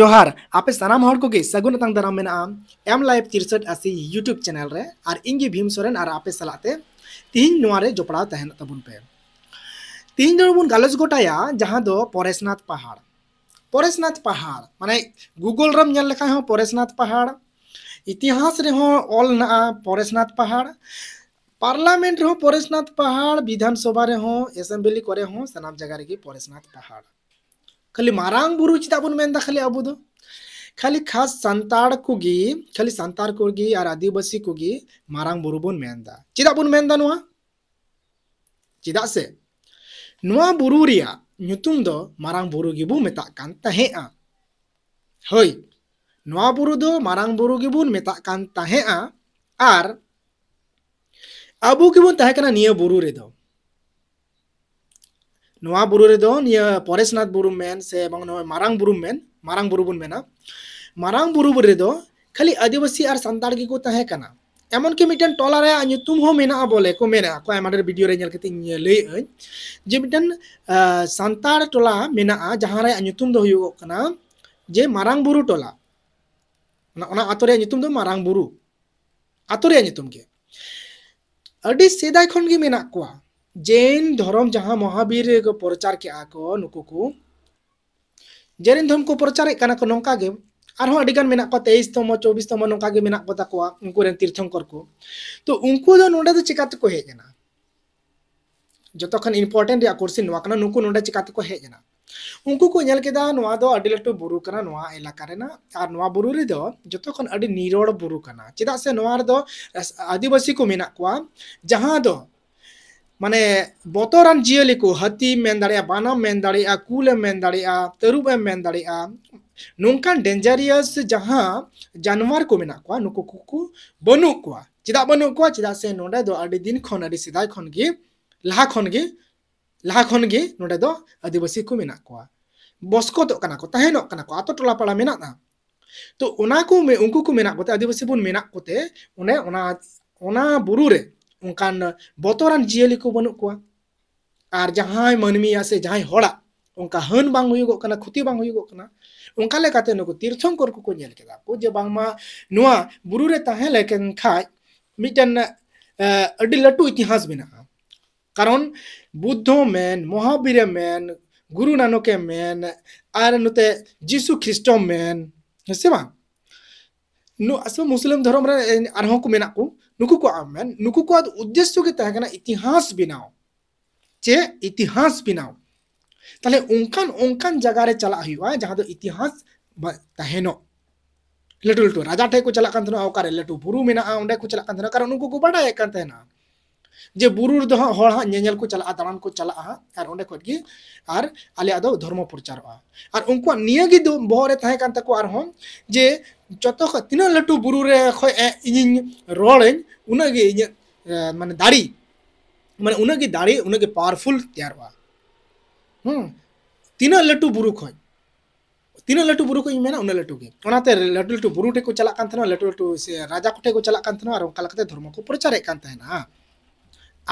ᱡᱚᱦᱟᱨ ᱟᱯᱮ ᱥᱟᱱᱟᱢ ᱦᱚᱲ ᱠᱚᱜᱮ ᱥᱟᱹᱜᱩᱱ ᱟᱛᱟᱝ ᱫᱟᱨᱟᱢ ᱢᱮᱱᱟᱜᱼᱟ ᱮᱢ ᱞᱟᱭᱤᱵ ᱛᱤᱨᱥᱟᱹᱴ ᱟᱥᱤ ᱤᱭᱩᱴᱩᱵᱽ ᱪᱮᱱᱮᱞ ᱨᱮ ᱟᱨ ᱤᱧᱜᱮ ᱵᱷᱤᱢ ᱥᱚᱨᱮᱱ ᱟᱨ ᱟᱯᱮ ᱥᱟᱞᱟᱜ ᱛᱮ ᱛᱤᱦᱤᱧ ᱱᱚᱣᱟ ᱨᱮ ᱡᱚᱯᱲᱟᱣ ᱛᱟᱦᱮᱱ ᱛᱟᱵᱚᱱ ᱯᱮ ᱛᱤᱦᱤᱧ ᱫᱚ ᱵᱚᱱ ᱜᱟᱞᱚᱪ ᱜᱚᱴᱟᱭᱟ ᱡᱟᱦᱟᱸ ᱫᱚ ᱯᱚᱨᱮᱥᱱᱟᱛᱷ ᱯᱟᱦᱟᱲ ᱯᱚᱨᱮᱥᱱᱟᱛᱷ ᱯᱟᱦᱟᱲ ᱢᱟᱱᱮ ᱜᱩᱜᱳᱞ ᱨᱮᱢ ᱧᱮᱞ ᱞᱮᱠᱷᱟᱱ ᱦᱚᱸ ᱯᱚᱨᱮᱥᱱᱟᱛᱷ ᱯᱟᱦᱟᱲ ᱤᱛᱤᱦᱟᱥ ᱨᱮᱦᱚᱸ ᱚᱞ ᱢᱮᱱᱟᱜᱼᱟ ᱯᱚᱨᱮᱥᱱᱟᱛᱷ ᱯᱟᱦᱟᱲ ᱯᱟᱨᱞᱟᱢᱮᱱᱴ ᱨᱮᱦᱚᱸ ᱯᱚᱨᱮᱥᱱᱟᱛᱷ ᱯᱟᱦᱟᱲ ᱵᱤᱫᱷᱟᱱ ᱥᱚᱵᱷᱟ ᱨᱮᱦᱚᱸ ᱮᱥᱮᱢᱵᱞᱤ ᱠᱚᱨᱮ ᱦᱚᱸ ᱥᱟᱱᱟᱢ ᱡᱟᱭᱜᱟ ᱨᱮᱜᱮ ᱯᱚᱨᱮᱥᱱᱟᱛᱷ ᱯᱟᱦᱟᱲ खाली मारांग बुरु चिताबुन में इंदा खाली अबुदो खाली खास संतार कुगी खाली संतार कुगी यार आदिवासी कुगी मारांग बुरु बुन में इंदा चिताबुन में इंदा नुआ चिदा से नुआ बुरु रिया न्यूतुम दो मारांग बुरु की बु मेता कांता है आ होई नुआ बुरु दो मारांग बुरु की बुन मेता कांता है आ आर अबू की बुन तहकना निया बुरु रे दो ᱱᱚᱣᱟ ᱵᱩᱨᱩ ᱨᱮᱫᱚ ᱱᱤᱭᱟᱹ ᱯᱚᱨᱮᱥᱱᱟᱛᱷ ᱵᱩᱨᱩ ᱢᱮᱱ ᱥᱮ ᱵᱟᱝ ᱱᱚᱜᱼᱚᱭ ᱢᱟᱨᱟᱝ ᱵᱩᱨᱩ ᱢᱮᱱ ᱢᱟᱨᱟᱝ ᱵᱩᱨᱩ ᱵᱚᱱ ᱢᱮᱱᱟ ᱢᱟᱨᱟᱝ ᱵᱩᱨᱩ ᱨᱮᱫᱚ ᱠᱷᱟᱹᱞᱤ ᱟᱹᱫᱤᱵᱟᱹᱥᱤ ᱟᱨ ᱥᱟᱱᱛᱟᱲ ᱜᱮᱠᱚ ᱛᱟᱦᱮᱸ ᱠᱟᱱᱟ ᱮᱢᱚᱱᱠᱤ ᱢᱤᱫᱴᱮᱱ ᱴᱚᱞᱟ ᱨᱮᱭᱟᱜ ᱧᱩᱛᱩᱢ ᱦᱚᱸ ᱢᱮᱱᱟᱜᱼᱟ ᱵᱚᱞᱮ ᱠᱚ ᱢᱮᱱᱟ ᱟᱠᱚ ᱟᱭᱢᱟ ᱰᱷᱮᱨ ᱵᱷᱤᱰᱤᱭᱳ ᱨᱮ ᱧᱮᱞ ᱠᱟᱛᱮ ᱤᱧ ᱞᱟᱹᱭᱟᱹᱧ ᱡᱮ ᱢᱤᱫᱴᱮᱱ ᱥᱟᱱᱛᱟᱲ ᱴᱚᱞᱟ ᱢᱮᱱᱟᱜᱼᱟ ᱡᱟᱦᱟᱸ ᱨᱮᱭᱟᱜ ᱧᱩᱛᱩᱢ ᱫᱚ ᱦᱩᱭᱩᱜ ᱠᱟᱱᱟ ᱡᱮ ᱢᱟᱨᱟᱝ ᱵᱩᱨᱩ ᱴᱚᱞᱟ ᱚᱱᱟ ᱟᱛᱳ ᱨᱮᱭᱟᱜ ᱧᱩᱛᱩم ᱫᱚ ᱢᱟᱨᱟᱝ ᱵᱩᱨᱩ ᱟᱛᱳ ᱨᱮᱭᱟᱜ ᱧᱩᱛᱩᱢ ᱜᱮ ᱟᱹᱰᱤ ᱥᱮᱫᱟᱭ ᱠᱷᱚᱱ ᱜᱮ ᱢᱮᱱᱟᱜ ᱠᱚᱣᱟ जैन धर्म जहाँ महावीर प्रचार के को नुकु को जैन धर्म को प्रचार को नौका और अभी तेईस तम चौबीस तम नौका तो उनको तीर्थंकर को तो उनको दो नोडे चिकाते को जो खन इम्पोर्टेंट क्वेश्चन नुकु नोडे चिकाते को हेजना उनको को नल केदा नवा दो अड़ी लटू बुरु कना नवा इलाका रेना बुरु रे दो खन अड़ी निरोड़ बुरु चेदा से दो आदिवासी को मेना कोआ जहां दो माने बतरान जियली को हाथी मन दानम मन मेन दाड़े कुल मेन दाड़े तरुब मेन दाड़े नोकान डेंजारियस जहां जानवर को मना को नुको को बनू को चेदा बनू को चेदा से नोडे दो अडी दिन खन अडी सिदाय खन गे लहा खन गे लहा खन गे नोडे दो आदिवासी को मना को बस्को तो कना को तहनो कना को आतो टोला पड़ा मेना ना तो उना को उनको को मना को आदिवासी बन मना कोते उन्हें उना उना बुरु ᱚᱱᱠᱟᱱ ᱵᱚᱛᱚᱨᱟᱱ ᱡᱤᱭᱟᱹᱞᱤ ᱠᱚ ᱵᱟᱹᱱᱩᱜ ᱠᱚᱣᱟ ᱟᱨ ᱡᱟᱦᱟᱸᱭ ᱢᱟᱹᱱᱢᱤᱭᱟ ᱥᱮ ᱡᱟᱦᱟᱸᱭ ᱦᱚᱲᱟᱜ ᱚᱱᱠᱟ ᱦᱟᱹᱱ ᱵᱟᱝ ᱦᱩᱭᱩᱜᱚᱜ ᱠᱟᱱᱟ ᱠᱷᱩᱛᱤ ᱵᱟᱝ ᱦᱩᱭᱩᱜᱚᱜ ᱠᱟᱱᱟ ᱚᱱᱠᱟ ᱞᱮᱠᱟᱛᱮ ᱱᱩᱠᱩ ᱛᱤᱨᱛᱷᱚᱝᱠᱚᱨ ᱠᱚᱠᱚ ᱧᱮᱞ ᱠᱮᱫᱟ ᱠᱚ ᱡᱮ ᱵᱟᱝᱢᱟ ᱱᱚᱣᱟ ᱵᱩᱨᱩ ᱨᱮ ᱛᱟᱦᱮᱸ ᱞᱮᱠᱷᱟᱱ ᱠᱷᱟᱡ ᱢᱤᱫᱴᱮᱱ ᱟᱹᱰᱤ ᱞᱟᱹᱴᱩ ᱤᱛᱤᱦᱟᱥ ᱢᱮᱱᱟᱜᱼᱟ ᱠᱟᱨᱚᱱ ᱵᱩᱫᱽᱫᱷᱚ ᱢᱮᱱ ᱢᱚᱦᱟᱵᱤᱨᱮ ᱢᱮᱱ ᱜᱩᱨᱩ ᱱᱟᱱᱚᱠᱮ ᱢᱮᱱ ᱟᱨ ᱱᱚᱛᱮ ᱡᱤᱥᱩ খ্রিস্ট ᱢᱮᱱ ᱦᱮᱸ ᱥᱮ ᱵᱟᱝ मुस्लिम धर्म को नुकू को नुक को उद्देश्य इतिहास बनाओ चे इतिहास बना ताले उनकान उनकान चला हुआ इतिहास तहेनो लटू लटू राजा ठे को चला लटू बुरु मेना उंडे को चला कारण उनको को बडा जे बुरु दो को चला दाण को चला हां आर ओंडे धर्म प्रचार हां आर उनको नियगी बहरे जे जो ख लाटू लटू बुरु रे ख इनि रोले उनगे पावरफुल तैयार हम्म हम तिन लटू बुरु ख तीन लटू बुरु को उन लटू के लटू लटू बुरु को चलते लाटू लाटू राजा को चलते और धर्म को प्रचार हाँ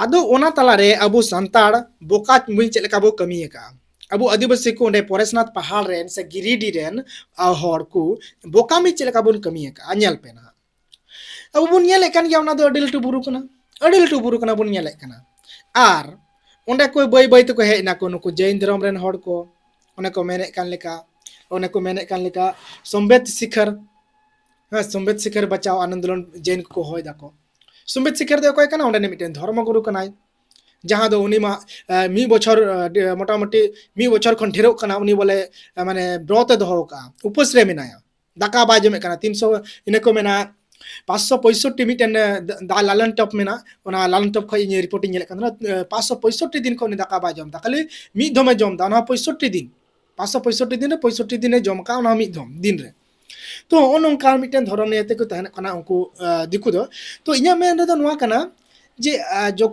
ᱟᱫᱚ ᱚᱱᱟ ᱛᱟᱞᱟᱨᱮ ᱟᱵᱚ ᱥᱟᱱᱛᱟᱲ ᱵᱚᱠᱟ ᱢᱩᱧ ᱪᱮᱫ ᱞᱮᱠᱟ अब आदिवासी को पोरेसनाथ पहाड़ रेन से गिरिडि रेन हर को बोकामी चेक बन कमी पे ना अब बन गया बुरु अडिलटू बुरु बन और को बै बै तक हेना को नुक जैन धर्म को ओने को शिखर हाँ संबेत शिखर बचाओ आंदोलन जैन को होय संबित शिक्षार्थी को मिट्टे गुरु को जहाँ दो मी बचर मोटामोटी मी बचर खेर बोले मैं व्रत दोका उपस रे मेना दाका बजमे तीन सौ इनको मेना पाँच सौ पैंसठ मिट्टे लालन टप मेना लालन टप खे रिपोर्ट पाँच सौ पैंसठ दिन खुद दाका बजम खाली मी दमे जमदा पैंसठ दिन पाँच सौ पैंसठ दिन पैंसठ दिन जमका दिन में तो नौकर मिट्टन तो इंटरन जे जो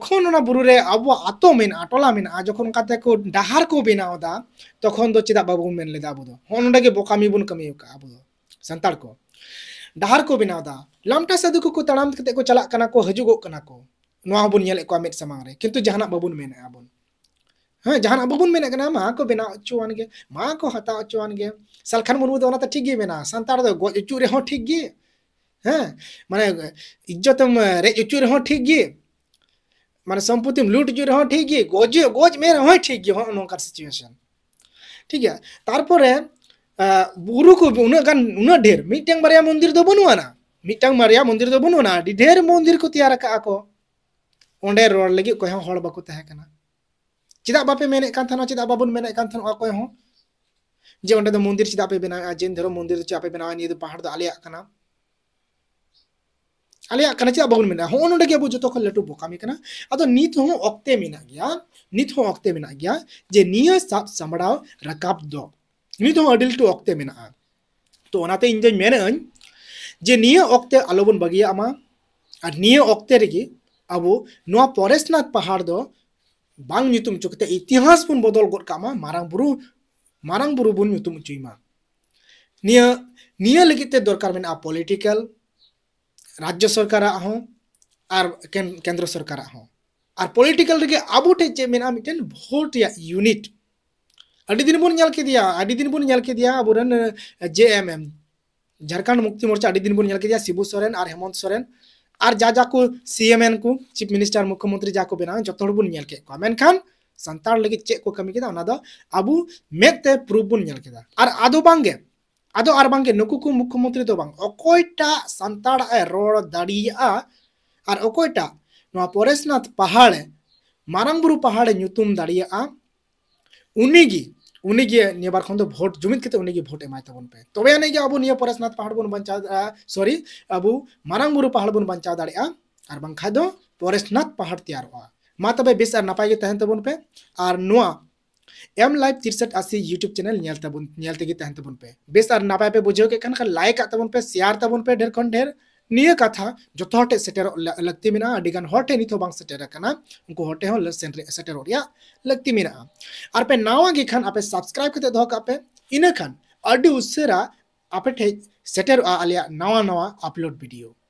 बुरु अब आतो में आटोला में जो डर को बनाव तक तो चेदा बाबून अब नागे बोकामी बन कमी अब सानता को डहार को बनावदा लामटा सदुक को तड़ाम चलाक हजुगो को बन सामांग कितु जहां बाबून अब ᱦᱮᱸ ᱡᱟᱦᱟᱱ ᱟᱵᱚ ᱵᱚᱱ ᱢᱮᱱᱮᱫ ᱠᱟᱱᱟ ᱢᱟ ᱠᱚ ᱵᱮᱱᱟᱣ ᱦᱚᱪᱚᱣᱟᱱ ᱜᱮ ᱢᱟ ᱠᱚ ᱦᱟᱛᱟᱣ ᱦᱚᱪᱚᱣᱟᱱ ᱜᱮ ᱥᱟᱞᱠᱷᱟᱱ ᱢᱩᱨᱢᱩ ᱫᱚ ᱚᱱᱟᱛᱮ ᱴᱷᱤᱠ ᱜᱮ ᱢᱮᱱᱟᱜᱼᱟ ᱥᱟᱱᱛᱟᱲ ᱫᱚ ᱜᱚᱡ ᱦᱚᱪᱚ ᱨᱮᱦᱚᱸ ᱴᱷᱤᱠ ᱜᱮ ᱦᱮᱸ ᱢᱟᱱᱮ ᱤᱡᱽᱡᱚᱛᱮᱢ ᱨᱮᱡ ᱦᱚᱪᱚ ᱨᱮᱦᱚᱸ ᱴᱷᱤᱠ ᱜᱮ মানে সম্পত্তি লুট জুড়ে হ্যাঁ ঠিকই গজ গজ মেয়ের হয় ঠিকই হ্যাঁ নৌকার সিচুয়েশন ঠিক আছে তারপরে বুরু কো উনাগান উনা ঢের মিটাং বারিয়া মন্দির দো বনুয়া না মিটাং মারিয়া মন্দির দো বনুয়া না ঢের মন্দির কো তৈয়ার কা আকো ওন্ডে রোড লাগি কোয়া হড় বাকো তাহে কানা ᱪᱮᱫᱟᱜ ᱵᱟᱯᱮ ᱢᱮᱱᱮᱫ ᱠᱟᱱ ᱛᱟᱦᱮᱱᱟ ᱪᱮᱫᱟᱜ ᱵᱟᱵᱚᱱ ᱢᱮᱱᱮᱫ ᱠᱟᱱ ᱛᱟᱦᱮᱱᱟ ᱚᱠᱚᱭ ᱦᱚᱸ ᱡᱮ ᱚᱸᱰᱮ ᱫᱚ ᱢᱚᱱᱫᱤᱨ ᱪᱮᱫᱟᱜ ᱯᱮ ᱵᱮᱱᱟᱣᱮᱫᱼᱟ ᱡᱮᱱ ᱫᱷᱚᱨᱚᱢ ᱢᱚᱱᱫᱤᱨ ᱫᱚ ᱪᱮᱫᱟᱜ ᱯᱮ ᱵᱮᱱᱟᱣᱟ ᱱᱤᱭᱟᱹ ᱫᱚ ᱯᱟᱦᱟᱲ ᱫᱚ ᱟᱞᱮᱭᱟᱜ ᱠᱟᱱᱟ ᱟᱞᱮᱭᱟᱜ ᱠᱟᱱᱟ ᱪᱮᱫᱟᱜ ᱵᱟᱵᱚᱱ ᱢᱮᱱᱟ ᱦᱚᱸ ᱱᱚᱰᱮ ᱜᱮ ᱟᱵᱚ ᱡᱚᱛᱚ ᱠᱷᱚᱱ ᱞᱟᱹᱴᱩ ᱵᱚᱠᱟᱢᱤ ᱠᱟᱱᱟ ᱟᱫᱚ ᱱᱤᱛ ᱦᱚᱸ ᱚᱠᱛᱮ ᱢᱮᱱᱟᱜ ᱜᱮᱭᱟ ᱱᱤᱛ ᱦᱚᱸ ᱚᱠᱛᱮ ᱢᱮᱱᱟᱜ ᱜᱮᱭᱟ ᱡᱮ ᱱᱤᱭᱟᱹ ᱥᱟᱵ ᱥᱟᱢᱲᱟᱣ ᱨᱟᱠᱟᱵ ᱫᱚ ᱱᱤᱛ ᱦᱚᱸ ᱟᱹᱰᱤ ᱞᱟᱹᱴᱩ ᱚᱠᱛᱮ ᱢᱮᱱᱟᱜᱼᱟ ᱛᱚ ᱚᱱᱟᱛᱮ ᱤᱧ ᱫᱚᱧ ᱢᱮᱱᱟᱹᱧ ᱡᱮ ᱱᱤᱭᱟᱹ ᱚᱠᱛᱮ ᱟᱞᱚᱵᱚᱱ ᱵᱟᱹᱜᱤᱭᱟᱜ ᱢᱟ ᱟᱨ ᱱᱤᱭᱟᱹ ᱚᱠᱛᱮ ᱨᱮᱜᱮ ᱟᱵᱚ ᱱᱚᱣᱟ ᱯᱚᱨᱮᱥᱱᱟᱛᱷ ᱯᱟᱦᱟᱲ ᱫᱚ bang nyutum chu kita itihas pun bodol got kama marang buru marang buru bun nyutum chu ma niya niya lagi te dorkar mena political राज्य सरकार और केंद्र सरकार और पलिटिकल रगे अब टे मेना मिटन भोट यूनिट अभी दिन बन अभी दिन बन अब जे एम एम झारखंड मुक्ति मोर्चा अभी दिन बन शिबू सोरेन और हेमंत सोरेन और जा जा को सीएमएन को चीफ मिनिस्टर मुख्यमंत्री जा को बना जो बन मेखान सानतार लगे चेक को कमी अब मेते प्रूफ बन और आदो बांगे आदो आर बांगे नुकु को मुख्यमंत्री तो बांग ओकोयटा सानतार ए रोड दाड़िया और ओकोयटा नुआ परेशनाथ पहाड़े मारंग बुरु पहाड़ नुतुम दाड़िया उनी तो तो उन्हीं के भोट जुमित खेते उन्हीं भोट एम तब पे तब तो के अब परेशनाथ पहाड़ बन बचा सॉरी अब मारंग बुरु पहाड़ बन बचा दाखा तो परेशनाथ पहाड़ तैयार माँ तब बेस और नपाय तहन तब पे और ना एम लाइफ तिरसठ आशी यूट्यूब चैनल तब तहन तब तो पे बेस और नपाय पे बुझे लाइक तब पे शेयर तब पे ढेर खन ढेर निये कथा जत तो हटे सेटर लगती मेना अडी गन हटे नितो बांग सेटर कना उनको हटे हो लेसन लगती मेना और पे नावा गे खान आपे सब्सक्राइब करते दो कापे इन खान अडी उसरा आपे ठे सेटर आलिया नावा नावा अपलोड वीडियो